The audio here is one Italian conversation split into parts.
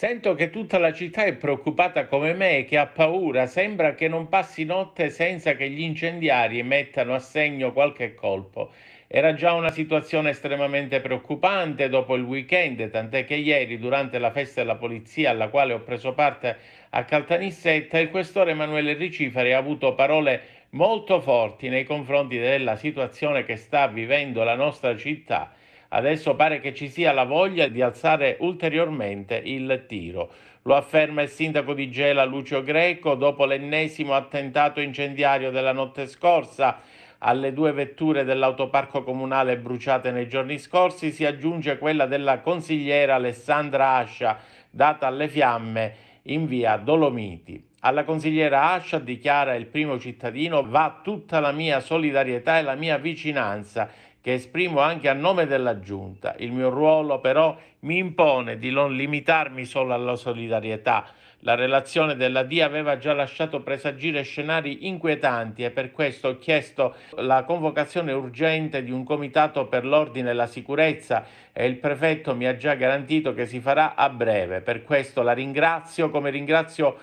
Sento che tutta la città è preoccupata come me e che ha paura, sembra che non passi notte senza che gli incendiari mettano a segno qualche colpo. Era già una situazione estremamente preoccupante dopo il weekend, tant'è che ieri durante la festa della polizia alla quale ho preso parte a Caltanissetta, il questore Emanuele Ricifari ha avuto parole molto forti nei confronti della situazione che sta vivendo la nostra città Adesso pare che ci sia la voglia di alzare ulteriormente il tiro. Lo afferma il sindaco di Gela Lucio Greco dopo l'ennesimo attentato incendiario della notte scorsa. Alle due vetture dell'autoparco comunale bruciate nei giorni scorsi si aggiunge quella della consigliera Alessandra Ascia, data alle fiamme in via Dolomiti. Alla consigliera Ascia dichiara il primo cittadino va tutta la mia solidarietà e la mia vicinanza che esprimo anche a nome della Giunta. Il mio ruolo però mi impone di non limitarmi solo alla solidarietà. La relazione della DIA aveva già lasciato presagire scenari inquietanti e per questo ho chiesto la convocazione urgente di un comitato per l'ordine e la sicurezza e il prefetto mi ha già garantito che si farà a breve. Per questo la ringrazio come ringrazio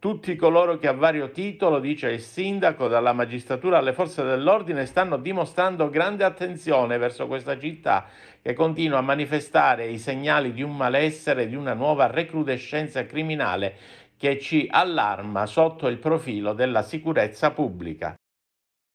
tutti coloro che a vario titolo, dice il sindaco, dalla magistratura alle forze dell'ordine, stanno dimostrando grande attenzione verso questa città che continua a manifestare i segnali di un malessere e di una nuova recrudescenza criminale che ci allarma sotto il profilo della sicurezza pubblica.